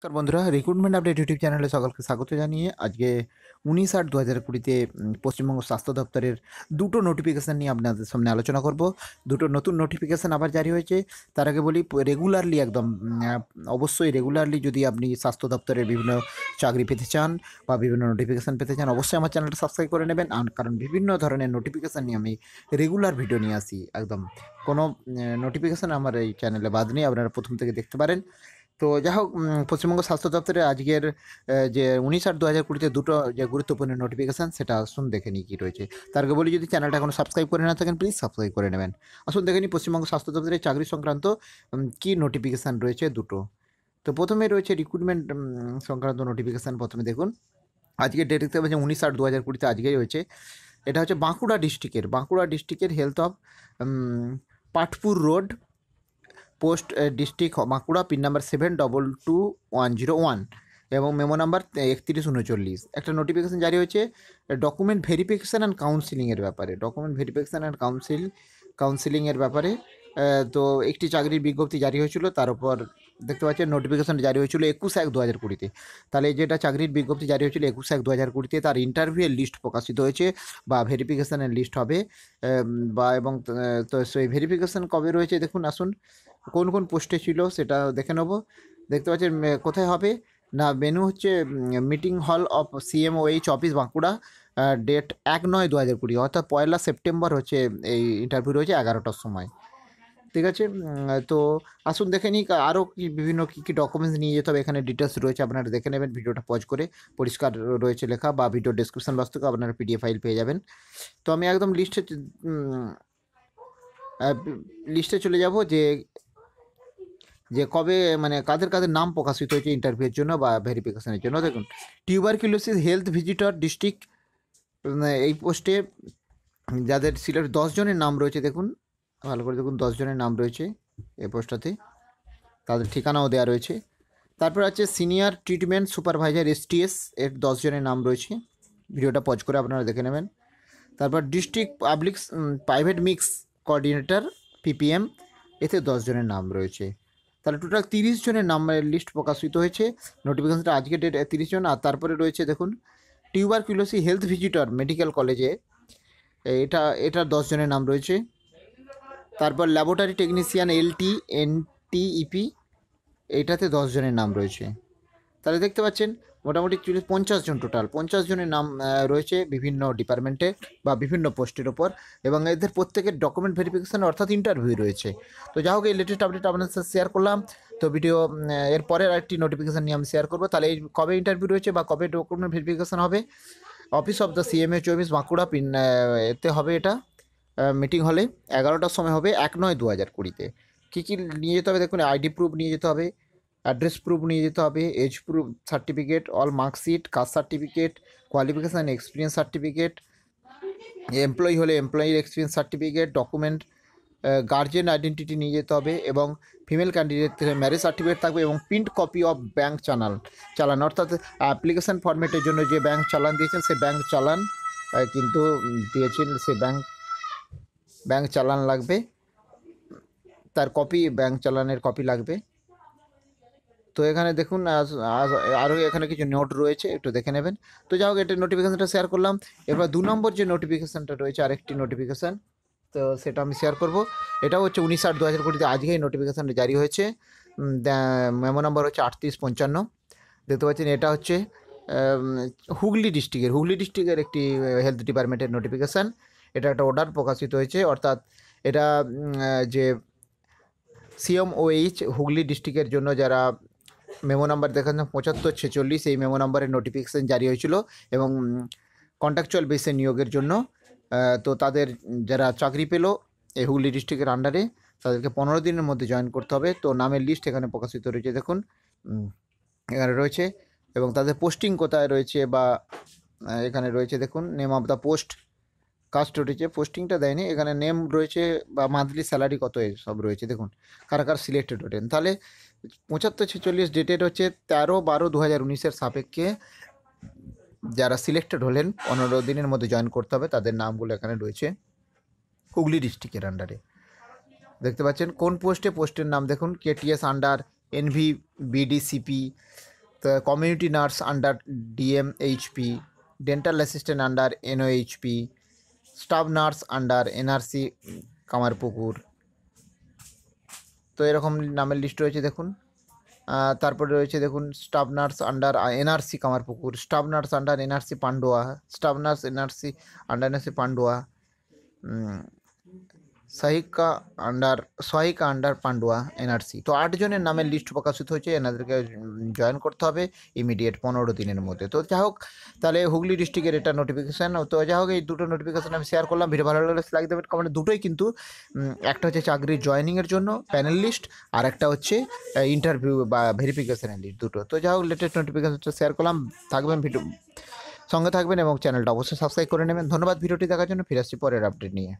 নমস্কার বন্ধুরা recruitment update YouTube চ্যানেলে সকলকে স্বাগত জানিয়ে আজকে উনিশ আট দু হাজার কুড়িতে পশ্চিমবঙ্গ স্বাস্থ্য দপ্তরের দুটো নোটিফিকেশান নিয়ে আপনাদের সামনে আলোচনা করব দুটো নতুন নোটিফিকেশান আবার জারি হয়েছে তার আগে বলি রেগুলারলি একদম অবশ্যই রেগুলারলি যদি আপনি স্বাস্থ্য দপ্তরের বিভিন্ন চাকরি পেতে চান বা বিভিন্ন নোটিফিকেশান পেতে চান অবশ্যই আমার চ্যানেলটা সাবস্ক্রাইব করে নেবেন কারণ বিভিন্ন ধরনের নোটিফিকেশান নিয়ে আমি রেগুলার ভিডিও নিয়ে আসি একদম কোনো নোটিফিকেশান আমার এই চ্যানেলে বাদ নেই আপনারা প্রথম থেকে দেখতে পারেন তো যাই হোক পশ্চিমবঙ্গ স্বাস্থ্য দপ্তরে আজকের যে উনিশ আট দু হাজার কুড়িতে দুটো যে গুরুত্বপূর্ণ নোটিফিকেশান সেটা আসুন দেখে নিই কী রয়েছে তার আগে বলি যদি চ্যানেলটা এখনও সাবস্ক্রাইব করে না থাকেন প্লিজ সাবস্ক্রাইব করে নেবেন আসুন দেখে নিই পশ্চিমবঙ্গ স্বাস্থ্য দপ্তরে চাকরি সংক্রান্ত কী নোটিফিকেশান রয়েছে দুটো তো প্রথমে রয়েছে রিক্রুটমেন্ট সংক্রান্ত নোটিফিকেশান প্রথমে দেখুন আজকে ডেট দেখতে পাচ্ছেন উনিশ আট দু হাজার কুড়িতে আজকেই রয়েছে এটা হচ্ছে বাঁকুড়া ডিস্ট্রিক্টের বাঁকুড়া ডিস্ট্রিক্টের health of Patpur road post district Bankura pin number seven double two one zero one এবং মেমো নাম্বার একত্রিশ উনচল্লিশ একটা নোটিফিকেশান জারি হয়েছে ডকুমেন্ট ভেরিফিকেশান অ্যান্ড কাউন্সিলিংয়ের ব্যাপারে ডকুমেন্ট ভেরিফিকেশান অ্যান্ড কাউন্সিল কাউন্সিলিংয়ের ব্যাপারে তো একটি চাকরির বিজ্ঞপ্তি জারি হয়েছিল তার উপর দেখতে পাচ্ছেন নোটিফিকেশান জারি হয়েছিল একুশ এক দু হাজার কুড়িতে তাহলে যেটা চাকরির বিজ্ঞপ্তি জারি হয়েছিল একুশ এক দু হাজার কুড়িতে তার ইন্টারভিউয়ের লিস্ট প্রকাশিত হয়েছে বা ভেরিফিকেশানের লিস্ট হবে বা এবং তো সেই ভেরিফিকেশান কবে রয়েছে দেখুন আসুন কোন কোন পোস্টে ছিল সেটা দেখে নেব দেখতে পাচ্ছেন কোথায় হবে না মেনু হচ্ছে meeting hall of CMOH office Bankura date এক নয় দু হাজার কুড়ি অর্থাৎ পয়লা সেপ্টেম্বর হচ্ছে এই ইন্টারভিউ রয়েছে এগারোটার সময় ঠিক আছে তো আসুন দেখে নিই আরও কি বিভিন্ন কী কী ডকুমেন্টস নিয়ে যেতে হবে এখানে ডিটেলস রয়েছে আপনারা দেখে নেবেন ভিডিওটা পজ করে পরিষ্কার রয়েছে লেখা বা ভিডিও ডিসক্রিপশন বক্স থেকে আপনারা পিডিএফ ফাইল পেয়ে যাবেন তো আমি একদম লিস্টে লিস্টে চলে যাব যে যে কবে মানে কাদের কাদের নাম প্রকাশিত হয়েছে ইন্টারভিউর জন্য বা ভেরিফিকেশনের জন্য দেখুন টিউবারকিউলোসিস হেলথ ভিজিটর ডিস্ট্রিক্ট এই পোস্টে যাদের সিলেট জনের নাম রয়েছে দেখুন ভালো করে দেখুন জনের নাম রয়েছে এই পোস্টটাতে তাদের ঠিকানাও দেওয়া রয়েছে তারপর আছে সিনিয়র ট্রিটমেন্ট সুপারভাইজার এসটিএস এর জনের নাম রয়েছে ভিডিওটা পজ করে আপনারা দেখে নেবেন তারপর district public private mix coordinator PPM এতে জনের নাম রয়েছে তাহলে টোটাল তিরিশ জনের নাম্বারের লিস্ট প্রকাশিত হয়েছে নোটিফিকেশনটা আজকে ডেট তিরিশ জন আর তারপরে রয়েছে দেখুন tuber tuberculosis health visitor medical কলেজে এটা এটার দশ জনের নাম রয়েছে তারপর ল্যাবরেটরি টেকনিশিয়ান এলটি এনটিইপি এটাতে দশ জনের নাম রয়েছে তাহলে দেখতে পাচ্ছেন মোটামুটি চল্লিশ পঞ্চাশ জন টোটাল পঞ্চাশ জনের নাম রয়েছে বিভিন্ন ডিপার্টমেন্টে বা বিভিন্ন পোস্টের ওপর এবং এদের প্রত্যেকের ডকুমেন্ট ভেরিফিকেশান অর্থাৎ ইন্টারভিউ রয়েছে তো যা হোক এই লেটেস্ট আপডেট আপনাদের সাথে শেয়ার করলাম তো ভিডিও এরপরে আরেকটি নোটিফিকেশান নিয়ে আমি শেয়ার করবো তাহলে এই কবে ইন্টারভিউ রয়েছে বা কবে ডকুমেন্ট ভেরিফিকেশান হবে অফিস অফ দ্য সিএমএ চব্বিশ বাঁকুড়া পিন এতে হবে এটা মিটিং হলে এগারোটার সময় হবে এক নয় দু হাজার কুড়িতে কী কী নিয়ে যেতে হবে দেখুন আইডি প্রুফ নিয়ে যেতে হবে অ্যাড্রেস প্রুফ নিয়ে যেতে হবে age proof certificate all marksheet caste certificate qualification experience certificate employee হলে এমপ্লয়ির experience certificate document guardian identity নিয়ে যেতে হবে এবং ফিমেল ক্যান্ডিডেট ম্যারেজ সার্টিফিকেট থাকবে এবং প্রিন্ট কপি অফ ব্যাঙ্ক চালান চালান অর্থাৎ অ্যাপ্লিকেশান ফর্মেটের জন্য যে ব্যাঙ্ক চালান দিয়েছেন সে ব্যাঙ্ক চালান কিন্তু দিয়েছেন সে ব্যাঙ্ক ব্যাঙ্ক চালান লাগবে তার কপি ব্যাঙ্ক চালানের কপি লাগবে তো এখানে দেখুন আরও এখানে কিছু নোট রয়েছে একটু দেখে নেবেন তো যাই হোক এটা নোটিফিকেশানটা শেয়ার করলাম এবার দু নম্বর যে নোটিফিকেশানটা রয়েছে আরেকটি নোটিফিকেশান তো সেটা আমি শেয়ার করবো এটাও হচ্ছে উনিশ আট দু হাজার কোটিতে আজকেই নোটিফিকেশানটা জারি হয়েছে মেমো নম্বর হচ্ছে আটত্রিশ পঞ্চান্ন দেখতে পাচ্ছেন এটা হচ্ছে হুগলি ডিস্ট্রিক্টের হুগলি ডিস্ট্রিক্টের একটি হেলথ ডিপার্টমেন্টের নোটিফিকেশান এটা একটা অর্ডার প্রকাশিত হয়েছে অর্থাৎ এটা যে সিএমওএইচ হুগলি ডিস্ট্রিক্টের জন্য যারা মেমো নাম্বার দেখানো পঁচাত্তর ছেচল্লিশ এই মেমো নাম্বারের নোটিফিকেশান জারি হয়েছিল এবং কন্ট্রাকচুয়াল বেসে নিয়োগের জন্য তো তাদের যারা চাকরি পেল এই হুগলি ডিস্ট্রিক্টের আন্ডারে তাদেরকে পনেরো দিনের মধ্যে জয়েন করতে হবে তো নামের লিস্ট এখানে প্রকাশিত রয়েছে দেখুন এখানে রয়েছে এবং তাদের পোস্টিং কোথায় রয়েছে বা এখানে রয়েছে দেখুন name of the post caste উঠেছে পোস্টিংটা দেয়নি এখানে নেম রয়েছে বা মান্থলি স্যালারি কত সব রয়েছে দেখুন কারা কার সিলেক্টেড ওঠেন তাহলে পঁচাত্তর ছেচল্লিশ ডেটেড হচ্ছে তেরো বারো দু হাজার উনিশের সাপেক্ষে যারা সিলেক্টেড হলেন পনেরো দিনের মধ্যে জয়েন করতে হবে তাদের নামগুলো এখানে রয়েছে হুগলি ডিস্ট্রিক্টের আন্ডারে দেখতে পাচ্ছেন কোন পোস্টে পোস্টের নাম দেখুন KTS under NV BDCP community nurse under DMHP dental assistant under NOHP staff nurse under NRC Kamarpukur তো এরকম নামের লিস্ট রয়েছে দেখুন তারপরে রয়েছে দেখুন staff nurse under NRC Kamarpukur staff nurse under NRC Pandua staff nurse NRC under NRC Pandua সাহিকা আন্ডার সহায়িকা আন্ডার পান্ডুয়া এনআরসি তো আটজনের নামের লিস্ট প্রকাশিত হয়েছে এনাদেরকে জয়েন করতে হবে ইমিডিয়েট পনেরো দিনের মধ্যে তো যাই হোক তাহলে হুগলি ডিস্ট্রিক্টের এটা নোটিফিকেশান তো যাই হোক এই দুটো নোটিফিকেশান আমি শেয়ার করলাম ভিডিও ভালো লাগলে লাইক দেবেন কমেন্ট দুটোই কিন্তু একটা হচ্ছে চাকরির জয়নিংয়ের জন্য প্যানেল লিস্ট আর একটা হচ্ছে ইন্টারভিউ বা ভেরিফিকেশানের লিস্ট দুটো তো যাই হোক লেটেস্ট নোটিফিকেশানটা শেয়ার করলাম থাকবেন ভিডিও সঙ্গে থাকবেন এবং চ্যানেলটা অবশ্যই সাবস্ক্রাইব করে নেবেন ধন্যবাদ ভিডিওটি দেখার জন্য ফিরে আসছি পরের আপডেট নিয়ে